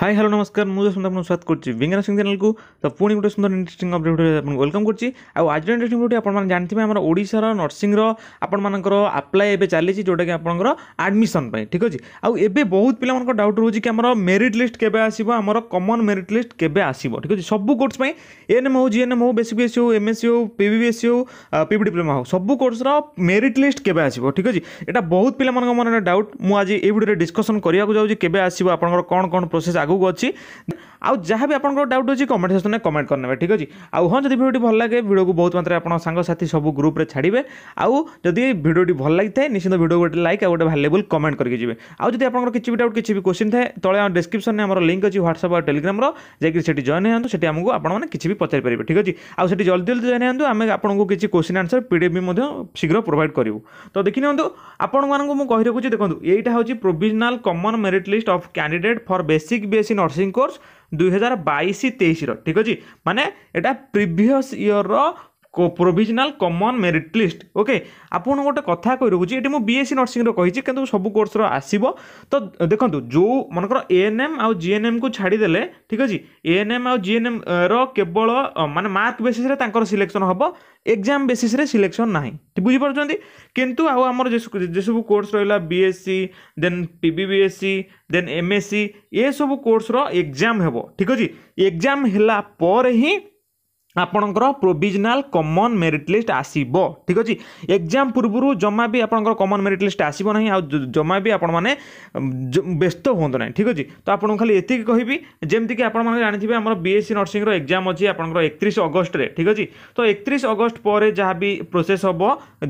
hi hello নমস্কার মু দর্শন আপনার স্বাগত করছি বিজ্ঞান সিং চ্যানেলকু তো পুঁ গোটে সুন্দর ইন্টারেস্টিং অপডেট আপনার ওয়েলকম করছি আউ আজ ইন্টারেস্টিং ভিডিও আপনার জাঁথিবে আমার ওড়শার নর্সিংর আপনার আপ্লাই এবে চালিছি যেটাকি আপনার আডমিশন পাই ঠিক আছে আউ এবে বহুত পিলা মানক ডাউট রয়েছে কি আমার মেরিট লিস্ট কেবে আসব আমার কমন মেরিট লিস্ট কেবে আসব ঠিক আছে সবু কোর্স পাই এএনএম হো জিএনএম হো বেসিক বিএসসি হো এমএসসি হো পিবিবিএসসি হো পিবি ডিপ্লোমা হো সবু কোর্সর মেরিট লিস্ট কেবে আসব ঠিক আছে এটা বহুত পিলা মানক মনে ডাউট মু আজ এই ভিডিওরে ডিসকসন করা যাচ্ছি কেবে আসব আপনার কোণ কোণ প্রোসেস আগ ଆଗକୁ ଅଛି ଆଉ ଯାହା ବି ଆପଣଙ୍କର ଡାଉଟ୍ ଅଛି କମେଣ୍ଟ ସେକ୍ସନରେ କମେଣ୍ଟ କରିନେବେ ଠିକ୍ ଅଛି ଆଉ ହଁ ଯଦି ଭିଡ଼ିଓଟି ଭଲ ଲାଗେ ଭିଡ଼ିଓକୁ ବହୁତ ମାତ୍ରାରେ ଆପଣ ସାଙ୍ଗସାଥି ସବୁ ଗ୍ରୁପରେ ଛାଡ଼ିବେ ଆଉ ଯଦି ଭିଡ଼ିଓଟି ଭଲ ଲାଗିଥାଏ ନିଶ୍ଚିନ୍ତ ଭିଡ଼ିଓ ଗୋଟେ ଲାଇକ୍ ଆଉ ଗୋଟେ ଭାଲ୍ୟୁବୁଲ୍ କମେଣ୍ଟ କରିକି ଯିବେ ଆଉ ଯଦି ଆପଣଙ୍କର କିଛି ବି ଡାଉଟ୍ କିଛି ବି କୋଶ୍ଚିନ୍ ଥାଏ ତଳେ ଆମ ଡେସ୍କ୍ରିପସନରେ ଆମର ଲିଙ୍କ୍ ଅଛି ହ୍ୱାଟ୍ସଆପ୍ ଆଉ ଟେଲିଗ୍ରାମର ଯାଇକି ସେଠି ଜଏନ୍ ହେଇଯାନ୍ତୁ ସେଠି ଆମକୁ ଆପଣମାନେ କିଛି ବି ପଚାରିପାରିବେ ଠିକ୍ ଅଛି ଆଉ ସେଠି ଜଲ୍ଦି ଜଲ୍ଦି ଜଏନ୍ ହେଇଯାନ୍ତୁ ଆମେ ଆପଣଙ୍କୁ କିଛି question answer P D F ବି ମଧ୍ୟ ଶୀଘ୍ର ପ୍ରୋଭାଇଡ଼ କରିବୁ ତ ଦେଖିନିଅନ୍ତୁ ଆପଣମାନଙ୍କୁ ମୁଁ କହି ରଖୁଛି ଦେଖନ୍ତୁ ଏଇଟା ହେଉଛି provisional common merit list of candidate for basic BSc nursing course ଦୁଇ ହଜାର ବାଇଶ ତେଇଶର ଠିକ୍ ଅଛି ମାନେ ଏଇଟା ପ୍ରିଭିୟସ୍ ଇୟରର provisional common merit list okay ଆପଣଙ୍କୁ ଗୋଟେ କଥା କହି ରଖୁଛି ଏଠି ମୁଁ ବିଏସ୍ସି ନର୍ସିଂର କହିଛି କିନ୍ତୁ ସବୁ କୋର୍ସର ଆସିବ ତ ଦେଖନ୍ତୁ ଯେଉଁ ମନେକର ଏଏନ୍ଏମ୍ ଆଉ ଜିଏନ୍ଏମ୍କୁ ଛାଡ଼ିଦେଲେ ଠିକ୍ ଅଛି ଏଏନ୍ଏମ୍ ଆଉ ଜିଏନ୍ଏମ୍ର କେବଳ ମାନେ ମାର୍କ ବେସିସ୍ରେ ତାଙ୍କର ସିଲେକ୍ସନ୍ ହେବ ଏକ୍ଜାମ୍ ବେସିସ୍ରେ ସିଲେକ୍ସନ୍ ନାହିଁ ବୁଝିପାରୁଛନ୍ତି କିନ୍ତୁ ଆଉ ଆମର ଯେସବୁ କୋର୍ସ ରହିଲା BSc then P B BSc then MSc ଏସବୁ କୋର୍ସର ଏକ୍ଜାମ୍ ହେବ ଠିକ୍ ଅଛି ଏକ୍ଜାମ୍ ହେଲା ପରେ ହିଁ ଆପଣଙ୍କର ପ୍ରୋଭିଜନାଲ୍ କମନ୍ ମେରିଟ୍ ଲିଷ୍ଟ ଆସିବ ଠିକ୍ ଅଛି ଏକ୍ଜାମ୍ ପୂର୍ବରୁ ଜମା ବି ଆପଣଙ୍କର କମନ୍ ମେରିଟ୍ ଲିଷ୍ଟ ଆସିବ ନାହିଁ ଆଉ ଜମା ବି ଆପଣମାନେ ବ୍ୟସ୍ତ ହୁଅନ୍ତୁ ନାହିଁ ଠିକ୍ ଅଛି ତ ଆପଣଙ୍କୁ ଖାଲି ଏତିକି କହିବି ଯେମିତିକି ଆପଣମାନେ ଜାଣିଥିବେ ଆମର ବିଏସ୍ସି ନର୍ସିଂର ଏକ୍ଜାମ୍ ଅଛି ଆପଣଙ୍କର ଏକତିରିଶ ଅଗଷ୍ଟରେ ଠିକ୍ ଅଛି ତ ଏକତିରିଶ ଅଗଷ୍ଟ ପରେ ଯାହା ବି ପ୍ରୋସେସ୍ ହେବ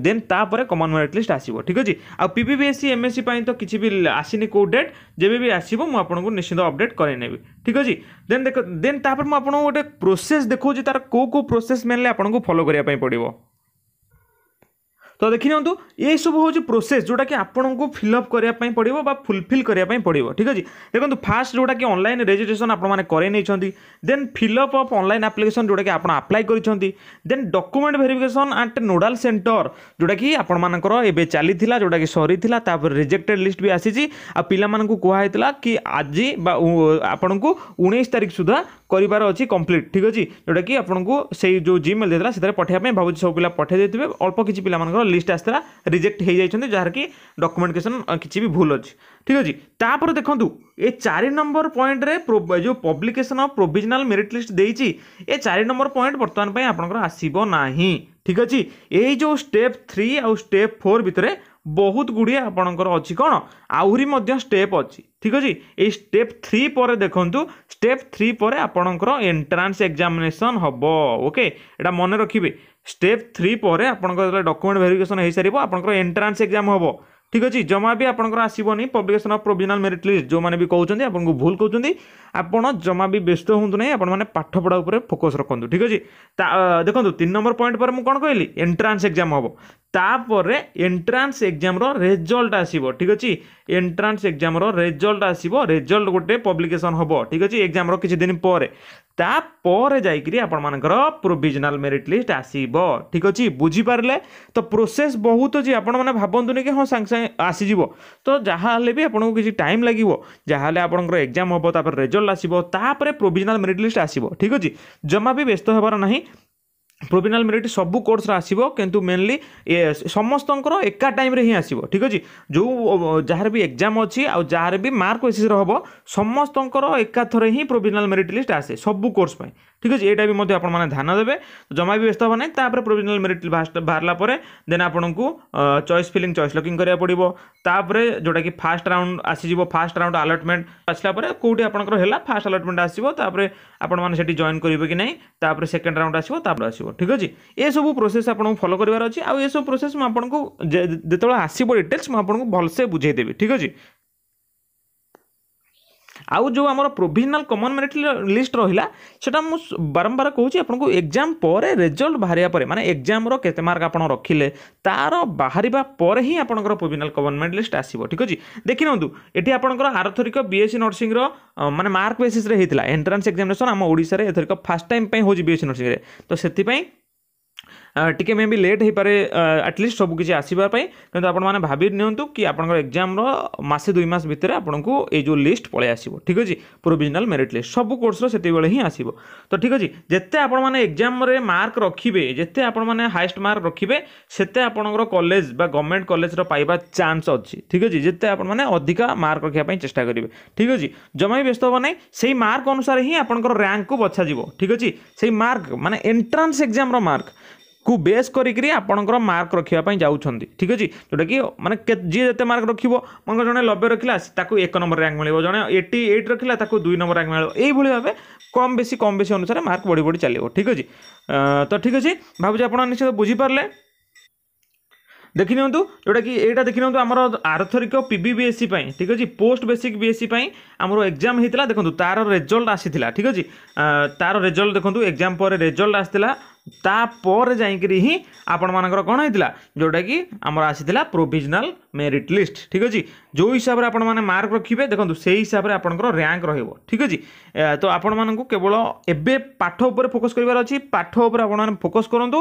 ଦେନ୍ ତାପରେ କମନ୍ ମେରିଟ୍ ଲିଷ୍ଟ ଆସିବ ଠିକ୍ ଅଛି ଆଉ P P B S C M S C ପାଇଁ ତ କିଛି ବି ଆସିନି କେଉଁ ଡେଟ୍ ଯେବେ ବି ଆସିବ ମୁଁ ଆପଣଙ୍କୁ ନିଶ୍ଚିନ୍ତ ଅପଡ଼େଟ୍ କରାଇ ନେବି ଠିକ୍ ଅଛି ଦେନ୍ ଦେଖ ଦେନ୍ ତାପରେ ମୁଁ ଆପଣଙ୍କୁ ଗୋଟେ ପ୍ରୋସେସ୍ ଦେଖାଉଛି ତା'ର କେଉଁ କେଉଁ ପ୍ରୋସେସ୍ ମେନ୍ଲି ଆପଣଙ୍କୁ ଫଲୋ କରିବା ପାଇଁ ପଡ଼ିବ ତ ଦେଖିନିଅନ୍ତୁ ଏଇସବୁ ହେଉଛି ପ୍ରୋସେସ୍ ଯେଉଁଟାକି ଆପଣଙ୍କୁ ଫିଲ୍ଅପ୍ କରିବା ପାଇଁ ପଡ଼ିବ ବା ଫୁଲଫିଲ୍ କରିବା ପାଇଁ ପଡ଼ିବ ଠିକ୍ ଅଛି ଦେଖନ୍ତୁ ଫାଷ୍ଟ ଯେଉଁଟାକି ଅନଲାଇନ୍ ରେଜିଷ୍ଟ୍ରେସନ୍ ଆପଣମାନେ କରାଇ ନେଇଛନ୍ତି then fill up of online application ଯେଉଁଟାକି ଆପଣ ଆପ୍ଲାଏ କରିଛନ୍ତି then document verification at nodal centre ଯେଉଁଟାକି ଆପଣମାନଙ୍କର ଏବେ ଚାଲିଥିଲା ଯେଉଁଟାକି ସରିଥିଲା ତାପରେ ରିଜେକ୍ଟେଡ୍ ଲିଷ୍ଟ ବି ଆସିଛି ଆଉ ପିଲାମାନଙ୍କୁ କୁହାହେଇଥିଲା କି ଆଜି ବା ଆପଣଙ୍କୁ ଉଣେଇଶ ତାରିଖ ସୁଦ୍ଧା କରିବାର ଅଛି କମ୍ପ୍ଲିଟ୍ ଠିକ୍ ଅଛି ଯେଉଁଟାକି ଆପଣଙ୍କୁ ସେଇ ଯେଉଁ ଜିମେଲ୍ ଦେଇଥିଲା ସେଥିରେ ପଠାଇବା ପାଇଁ ଭାବୁଛି ସବୁ ପିଲା ପଠାଇ ଦେଇଥିବେ ଅଳ୍ପ କିଛି ପିଲାମାନଙ୍କର লিষ্ট আসଥିଲା ରିଜେକ୍ଟ ହୋଇଯାଇଛନ୍ତି ଯାହାକି ଡକୁମେଣ୍ଟକେସନ୍ କିଛି ବି ଭୁଲ ଅଛି ଠିକ୍ ଅଛି ତାପରେ ଦେଖନ୍ତୁ ଏ ଚାରି ନମ୍ବର ପଏଣ୍ଟରେ ଯେଉଁ publication of provisional merit list ଦେଇଛି ଏ ଚାରି ନମ୍ବର ପଏଣ୍ଟ ବର୍ତ୍ତମାନ ପାଇଁ ଆପଣଙ୍କର ଆସିବ ନାହିଁ ଠିକ୍ ଅଛି ଏଇ ଯେଉଁ ଷ୍ଟେପ୍ ଥ୍ରୀ ଆଉ ଷ୍ଟେପ୍ ଫୋର୍ ଭିତରେ ବହୁତ ଗୁଡ଼ିଏ ଆପଣଙ୍କର ଅଛି କ'ଣ ଆହୁରି ମଧ୍ୟ ଷ୍ଟେପ୍ ଅଛି ଠିକ୍ ଅଛି ଏଇ ଷ୍ଟେପ୍ ଥ୍ରୀ ପରେ ଦେଖନ୍ତୁ ଷ୍ଟେପ୍ ଥ୍ରୀ ପରେ ଆପଣଙ୍କର ଏଣ୍ଟ୍ରାନ୍ସ ଏକ୍ଜାମିନେସନ୍ ହେବ ଓକେ ଏଇଟା ମନେ ରଖିବେ ଷ୍ଟେପ୍ ଥ୍ରୀ ପରେ ଆପଣଙ୍କର ଡକୁମେଣ୍ଟ ଭେରିଫିକେସନ୍ ହୋଇସାରିବ ଆପଣଙ୍କର ଏଣ୍ଟ୍ରାନ୍ସ ଏକ୍ଜାମ୍ ହେବ ଠିକ୍ ଅଛି ଜମା ବି ଆପଣଙ୍କର ଆସିବନି publication of provisional merit list ଯେଉଁମାନେ ବି କହୁଛନ୍ତି ଆପଣଙ୍କୁ ଭୁଲ କହୁଛନ୍ତି ଆପଣ ଜମା ବି ବ୍ୟସ୍ତ ହୁଅନ୍ତୁ ନାହିଁ ଆପଣମାନେ ପାଠପଢ଼ା ଉପରେ ଫୋକସ୍ ରଖନ୍ତୁ ଠିକ୍ ଅଛି ତା ଦେଖନ୍ତୁ ତିନି ନମ୍ବର ପଏଣ୍ଟ ପରେ ମୁଁ କ'ଣ କହିଲି ଏଣ୍ଟ୍ରାନ୍ସ ଏକ୍ଜାମ୍ ହେବ ତାପରେ ଏଣ୍ଟ୍ରାନ୍ସ ଏକ୍ଜାମ୍ର ରେଜଲ୍ଟ ଆସିବ ଠିକ୍ ଅଛି ଏଣ୍ଟ୍ରାନ୍ସ ଏକ୍ଜାମ୍ର ରେଜଲ୍ଟ ଆସିବ ରେଜଲ୍ଟ ଗୋଟେ ପବ୍ଲିକେସନ୍ ହେବ ଠିକ୍ ଅଛି ଏକ୍ଜାମ୍ର କିଛି ଦିନ ପରେ ତାପରେ ଯାଇକିରି ଆପଣମାନଙ୍କର ପ୍ରୋଭିଜନାଲ୍ ମେରିଟ୍ ଲିଷ୍ଟ ଆସିବ ଠିକ୍ ଅଛି ବୁଝିପାରିଲେ ତ ପ୍ରୋସେସ୍ ବହୁତ ଅଛି ଆପଣମାନେ ଭାବନ୍ତୁନି କି ହଁ ସାଙ୍ଗେ ସାଙ୍ଗେ ଆସିଯିବ ତ ଯାହା ହେଲେ ବି ଆପଣଙ୍କୁ କିଛି ଟାଇମ୍ ଲାଗିବ ଯାହା ହେଲେ ଆପଣଙ୍କର ଏକ୍ଜାମ୍ ହେବ ତାପରେ ରେଜଲ୍ଟ ଆସିବ ତାପରେ ପ୍ରୋଭିଜନାଲ୍ ମେରିଟ୍ ଲିଷ୍ଟ ଆସିବ ଠିକ୍ ଅଛି ଜମା ବି ବ୍ୟସ୍ତ ହେବାର ନାହିଁ ପ୍ରୋଭିନାଲ୍ ମେରିଟ୍ ସବୁ କୋର୍ସର ଆସିବ କିନ୍ତୁ ମେନଲି ସମସ୍ତଙ୍କର ଏକା ଟାଇମ୍ରେ ହିଁ ଆସିବ ଠିକ୍ ଅଛି ଯେଉଁ ଯାହାର ବି ଏକ୍ଜାମ୍ ଅଛି ଆଉ ଯାହାର ବି ମାର୍କ ବେସିସ୍ରେ ହେବ ସମସ୍ତଙ୍କର ଏକାଥରେ ହିଁ ପ୍ରୋଭିନାଲ୍ ମେରିଟ୍ ଲିଷ୍ଟ ଆସେ ସବୁ କୋର୍ସ ପାଇଁ ଠିକ୍ ଅଛି ଏଇଟା ବି ମଧ୍ୟ ଆପଣମାନେ ଧ୍ୟାନ ଦେବେ ଜମା ବି ବ୍ୟସ୍ତ ହେବ ନାହିଁ ତାପରେ ପ୍ରୋଭିନାଲ୍ ମେରିଟ୍ ବାହାରିଲା ପରେ ଦେନ୍ ଆପଣଙ୍କୁ ଚଏସ୍ ଫିଲିଂ ଚଏସ୍ ଲକିଂ କରିବାକୁ ପଡ଼ିବ ତାପରେ ଯେଉଁଟାକି ଫାର୍ଷ୍ଟ ରାଉଣ୍ଡ ଆସିଯିବ ଫାର୍ଷ୍ଟ ରାଉଣ୍ଡ ଆଲଟମେଣ୍ଟ ଆସିଲା ପରେ କେଉଁଠି ଆପଣଙ୍କର ହେଲା ଫାର୍ଷ୍ଟ ଆଲଟମେଣ୍ଟ ଆସିବ ତାପରେ ଆପଣମାନେ ସେଠି ଜଏନ୍ କରିବେ କି ନାହିଁ ତାପରେ ସେକେଣ୍ଡ ରାଉଣ୍ଡ ଆସିବ ତାପରେ ଆସିବ ଆସିବ ଠିକ୍ ଅଛି ଏସବୁ ପ୍ରୋସେସ୍ ଆପଣଙ୍କୁ ଫଲୋ କରିବାର ଅଛି ଆଉ ଏସବୁ ପ୍ରୋସେସ୍ ମୁଁ ଆପଣଙ୍କୁ ଯେତେବେଳେ ଆସିବ ଡିଟେଲ୍ସ ମୁଁ ଆପଣଙ୍କୁ ଭଲସେ ବୁଝେଇଦେବି ଠିକ୍ ଅଛି ଆଉ ଯେଉଁ ଆମର ପ୍ରୋଭିଜନାଲ୍ କମନ୍ ମେରିଟ୍ ଲିଷ୍ଟ ରହିଲା ସେଇଟା ମୁଁ ବାରମ୍ବାର କହୁଛି ଆପଣଙ୍କୁ ଏକ୍ଜାମ୍ ପରେ ରେଜଲ୍ଟ ବାହାରିବା ପରେ ମାନେ ଏକ୍ଜାମ୍ର କେତେ ମାର୍କ ଆପଣ ରଖିଲେ ତା'ର ବାହାରିବା ପରେ ହିଁ ଆପଣଙ୍କର ପ୍ରୋଭିଜନାଲ୍ କମନ୍ ମେରିଟ୍ ଲିଷ୍ଟ ଆସିବ ଠିକ୍ ଅଛି ଦେଖିନିଅନ୍ତୁ ଏଠି ଆପଣଙ୍କର ଆରଥରିକ ବିଏସ୍ସି ନର୍ସିଂର ମାନେ ମାର୍କ ବେସିସ୍ରେ ହେଇଥିଲା ଏଣ୍ଟ୍ରାନ୍ସ ଏକ୍ଜାମିନେସନ୍ ଆମ ଓଡ଼ିଶାରେ ଏଥରିକ ଫାର୍ଷ୍ଟ ଟାଇମ୍ ପାଇଁ ହେଉଛି ବିଏସ୍ସି ନର୍ସିଂରେ ତ ସେଥିପାଇଁ ଟିକେ ମେ ବି ଲେଟ୍ ହୋଇପାରେ ଆଟଲିଷ୍ଟ ସବୁକିଛି ଆସିବା ପାଇଁ କିନ୍ତୁ ଆପଣମାନେ ଭାବି ନିଅନ୍ତୁ କି ଆପଣଙ୍କର ଏକ୍ଜାମ୍ର ମାସେ ଦୁଇ ମାସ ଭିତରେ ଆପଣଙ୍କୁ ଏଇ ଯେଉଁ ଲିଷ୍ଟ ପଳେଇ ଆସିବ ଠିକ୍ ଅଛି ପ୍ରୋଭିଜନାଲ୍ ମେରିଟ୍ ଲିଷ୍ଟ ସବୁ କୋର୍ସର ସେତେବେଳେ ହିଁ ଆସିବ ତ ଠିକ୍ ଅଛି ଯେତେ ଆପଣମାନେ ଏକ୍ଜାମ୍ରେ ମାର୍କ ରଖିବେ ଯେତେ ଆପଣମାନେ ହାଏଷ୍ଟ ମାର୍କ ରଖିବେ ସେତେ ଆପଣଙ୍କର କଲେଜ ବା ଗଭର୍ଣ୍ଣମେଣ୍ଟ କଲେଜର ପାଇବା ଚାନ୍ସ ଅଛି ଠିକ୍ ଅଛି ଯେତେ ଆପଣମାନେ ଅଧିକା ମାର୍କ ରଖିବା ପାଇଁ ଚେଷ୍ଟା କରିବେ ଠିକ୍ ଅଛି ଜମା ବି ବ୍ୟସ୍ତ ହେବ ନାହିଁ ସେଇ ମାର୍କ ଅନୁସାରେ ହିଁ ଆପଣଙ୍କର র্যাঙ্ক ବଛାଯିବ ଠିକ୍ ଅଛି ସେଇ ମାର୍କ ମାନେ ଏଣ୍ଟ୍ରାନ୍ସ এক্সামর ମାର୍କ কু বেস করি আপনার মার্ক রক্ষা যাচ্ছেন ঠিক আছে যেটা কি মানে যে যেতে মার্ক রক্ষব মনে জন নবে রখিলা তাকে এক নম্বর র্যাঙ্ক মিলব জন এইটি এইট রখিলা তাকে দুই নম্বর র্যাঙ্ক মিলব এইভাবে ভাবে কম বেশি কম বেশি অনুসারে মার্ক বড়ি বড়ি চালিব ঠিক আছে তো ঠিক আছে ভাবুছি আপনার নিশ্চিত বুঝিপারে দেখি নিউ যেটা কি এইটা দেখি নিউ আমার আর্থরিক পিবি বিএসসি পাই ঠিক আছে পোস্ট বেসিক বিএসসি পাই আমার এক্সাম হয়েছিল দেখুন তার রেজল্ট আসি ঠিক আছে তার রেজল্ট দেখুন এক্সাম পরে রেজল্ট আসি ତାପରେ ଯାଇକରି ହିଁ ଆପଣମାନଙ୍କର କ'ଣ ହେଇଥିଲା ଯେଉଁଟାକି ଆମର ଆସିଥିଲା ପ୍ରୋଭିଜନାଲ୍ ମେରିଟ୍ ଲିଷ୍ଟ ଠିକ୍ ଅଛି ଯେଉଁ ହିସାବରେ ଆପଣମାନେ ମାର୍କ ରଖିବେ ଦେଖନ୍ତୁ ସେଇ ହିସାବରେ ଆପଣଙ୍କର ର୍ୟାଙ୍କ ରହିବ ଠିକ୍ ଅଛି ତ ଆପଣମାନଙ୍କୁ କେବଳ ଏବେ ପାଠ ଉପରେ ଫୋକସ୍ କରିବାର ଅଛି ପାଠ ଉପରେ ଆପଣମାନେ ଫୋକସ୍ କରନ୍ତୁ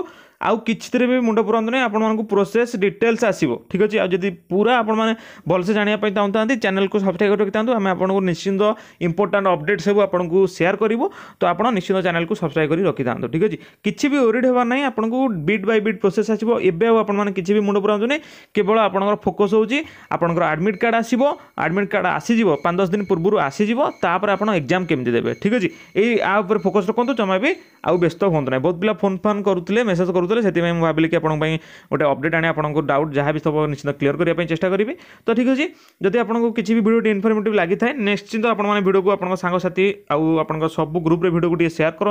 ଆଉ କିଛିଥିରେ ବି ମୁଣ୍ଡ ନାହିଁ ଆପଣମାନଙ୍କୁ ପ୍ରୋସେସ୍ ଡିଟେଲ୍ସ ଆସିବ ଠିକ୍ ଅଛି ଆଉ ଯଦି ପୁରା ଆପଣମାନେ ଭଲସେ ଜାଣିବା ପାଇଁ ଚାହୁଁଥାନ୍ତି ଚ୍ୟାନେଲକୁ ସବସ୍କ୍ରାଇବ୍ ରଖିଥାନ୍ତୁ ଆମେ ଆପଣଙ୍କୁ ନିଶ୍ଚିନ୍ତ ଇମ୍ପୋର୍ଟାଣ୍ଟ ଅପଡେଟ୍ ସବୁ ଆପଣଙ୍କୁ ସେୟାର କରିବୁ ତ ଆପଣ ନିଶ୍ଚିନ୍ତ ଚ୍ୟାନେଲ୍କୁ ସବସ୍କ୍ରାଇବ୍ କରି ରଖିଥାନ୍ତୁ ଠିକ୍ ଅଛି କିଛି ବି ଓରିଡ୍ ହେବାର ନାହିଁ ଆପଣଙ୍କୁ ବିଟ୍ ବାଇ ବିଟ୍ ପ୍ରୋସେସ୍ ଆସିବ ଏବେ ଆଉ ଆପଣମାନେ କିଛି ବି ମୁଣ୍ଡ ପୁରାନ୍ତୁ ନାହିଁ କେବଳ ଆପଣଙ୍କର ଫୋକସ୍ ହେଉଛି ଆପଣଙ୍କର ଆଡ଼ମିଟ୍ କାର୍ଡ଼ ଆସିବ ଆଡ଼ମିଟ୍ କାର୍ଡ଼ ଆସିଯିବ ପାଞ୍ଚ ଦଶ ଦିନ ପୂର୍ବରୁ ଆସିଯିବ ତାପରେ ଆପଣ ଏକ୍ଜାମ୍ କେମିତି ଦେବେ ଠିକ୍ ଅଛି ଏଇ ଆ ଉପରେ ଫୋକସ୍ ରଖନ୍ତୁ ଜମା ବି ଆଉ ବ୍ୟସ୍ତ ହୁଅନ୍ତୁ ନାହିଁ ବହୁତ ପିଲା ଫୋନ୍ ଫାନ୍ କରୁଥିଲେ ମେସେଜ୍ କରୁଥିଲେ ᱥᱮᱛᱤ મે ম এপ্লিকে আপোনক বাই ওটে আপডেট আনে আপোনক ডাউট জহা বি সব নিশ্চিত ক্লিয়ার করি পই চেষ্টা করিবি তো ঠিক হ জি যদি আপোনক কিচি ভিডিও ইনফরমেটিভ লাগি ঠাই নিশ্চিত আপোন মানে ভিডিও কো আপোনক সাঙ্গ সাথী আউ আপোনক সব গ্রুপ রে ভিডিও কো শেয়ার করু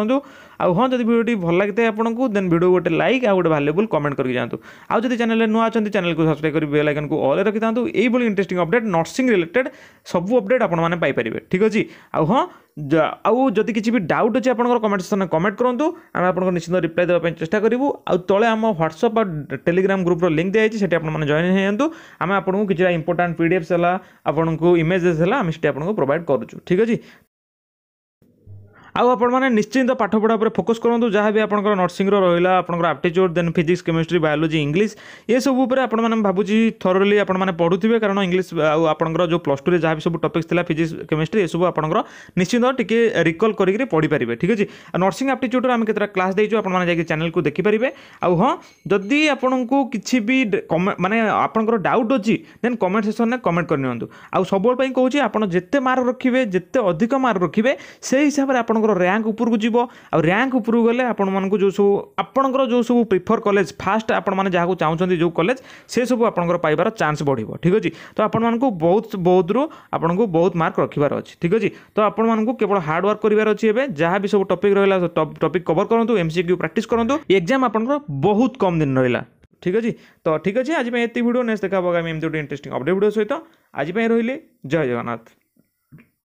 আউ হ যদি ভিডিওটি ভাল লাগতে আপোনক দেন ভিডিও কো লাইক আউ ভলেবল কমেন্ট করি যাতু আউ যদি চ্যানেল ন আছন্ত চ্যানেল কো সাবস্ক্রাইব করি বেল আইকন কো অল রাখি যাতু এই বলি ইন্টারেস্টিং আপডেট নার্সিং রিলেটেড ସବୁ ଅପଡ଼େଟ୍ ଆପଣମାନେ ପାଇପାରିବେ ଠିକ୍ ଅଛି ଆଉ ହଁ ଆଉ ଯଦି କିଛି ବି ଡାଉଟ୍ ଅଛି ଆପଣଙ୍କର କମେଣ୍ଟ ସେକ୍ସନ୍ରେ କମେଣ୍ଟ କରନ୍ତୁ ଆମେ ଆପଣଙ୍କର ନିଶ୍ଚିନ୍ତ ରିପ୍ଲାଏ ଦେବା ପାଇଁ ଚେଷ୍ଟା କରିବୁ ଆଉ ତଳେ ଆମ ହ୍ୱାଟ୍ସଅପ୍ ଆଉ ଟେଲିଗ୍ରାମ୍ ଗ୍ରୁପ୍ର ଲିଙ୍କ୍ ଦିଆଯାଇଛି ସେଠି ଆପଣମାନେ ଜଏନ୍ ହେଇଯାନ୍ତୁ ଆମେ ଆପଣଙ୍କୁ କିଛିଟା ଇମ୍ପୋର୍ଟାଣ୍ଟ ପି ଡି ଏଫ୍ସ ହେଲା ଆପଣଙ୍କୁ ଇମେଜେସ୍ ହେଲା ଆମେ ସେଠି ଆପଣଙ୍କୁ ପ୍ରୋଭାଇଡ଼୍ କରୁଛୁ ଠିକ୍ ଅଛି ଆଉ ଆପଣମାନେ ନିଶ୍ଚିନ୍ତ ପାଠପଢ଼ା ଉପରେ ଫୋକସ୍ କରନ୍ତୁ ଯାହା ବି ଆପଣଙ୍କର ନର୍ସିଂର ରହିଲା ଆପଣଙ୍କର aptitude then physics chemistry biology English ଏସବୁ ଉପରେ ଆପଣମାନେ ଭାବୁଛି ଥରୋଲି ଆପଣମାନେ ପଢ଼ୁଥିବେ କାରଣ ଇଂଲିଶ ଆଉ ଆପଣଙ୍କର ଯେଉଁ ପ୍ଲସ୍ ଟୁରେ ଯାହା ବି ସବୁ ଟପିକ୍ସ ଥିଲା ଫିଜିକ୍ସ କେମିଷ୍ଟ୍ରି ଏସବୁ ଆପଣଙ୍କର ନିଶ୍ଚିନ୍ତ ଟିକେ ରିକଲ୍ କରିକି ପଢ଼ିପାରିବେ ଠିକ୍ ଅଛି ଆଉ ନର୍ସିଂ ଆପ୍ଟିଚ୍ୟୁଡ଼୍ର ଆମେ କେତେଟା କ୍ଲାସ୍ ଦେଇଛୁ ଆପଣମାନେ ଯାଇକି ଚ୍ୟାନେଲ୍କୁ ଦେଖିପାରିବେ ଆଉ ହଁ ଯଦି ଆପଣଙ୍କୁ କିଛି ବି ମାନେ ଆପଣଙ୍କର ଡାଉଟ୍ ଅଛି ଦେନ୍ କମେଣ୍ଟ ସେକ୍ସନ୍ରେ କମେଣ୍ଟ କରିନିଅନ୍ତୁ ଆଉ ସବୁବେଳେ ପାଇଁ କହୁଛି ଆପଣ ଯେତେ ମାର୍କ ରଖିବେ ଯେତେ ଅଧିକ ମାର୍କ ରଖିବେ ସେଇ ହିସାବରେ ଆପଣଙ୍କ ଆପଣଙ୍କର ର୍ୟାଙ୍କ ଉପରକୁ ଯିବ ଆଉ ର୍ୟାଙ୍କ ଉପରକୁ ଗଲେ ଆପଣମାନଙ୍କୁ ଯେଉଁ ସବୁ ଆପଣଙ୍କର ଯେଉଁ ସବୁ ପ୍ରିଫର୍ କଲେଜ ଫାଷ୍ଟ ଆପଣମାନେ ଯାହାକୁ ଚାହୁଁଛନ୍ତି ଯେଉଁ କଲେଜ ସେସବୁ ଆପଣଙ୍କର ପାଇବାର ଚାନ୍ସ ବଢ଼ିବ ଠିକ୍ ଅଛି ତ ଆପଣମାନଙ୍କୁ ବହୁତ ବହୁତରୁ ଆପଣଙ୍କୁ ବହୁତ ମାର୍କ ରଖିବାର ଅଛି ଠିକ୍ ଅଛି ତ ଆପଣମାନଙ୍କୁ କେବଳ ହାର୍ଡ଼ ୱାର୍କ କରିବାର ଅଛି ଏବେ ଯାହା ବି ସବୁ ଟପିକ୍ ରହିଲା ଟପିକ୍ କଭର କରନ୍ତୁ ଏମ୍ସିକ୍ୟୁ ପ୍ରାକ୍ଟିସ୍ କରନ୍ତୁ ଏକ୍ଜାମ୍ ଆପଣଙ୍କର ବହୁତ କମ୍ ଦିନ ରହିଲା ঠিক আছে তো ঠিক আছে আজ এত ভিডিও নেক্সট দেখা হবো আমি এমনি গোটে ইন্টারেস্টিং অপডেট ভিডিও সহ আজ রহলি জয় জগন্নাথ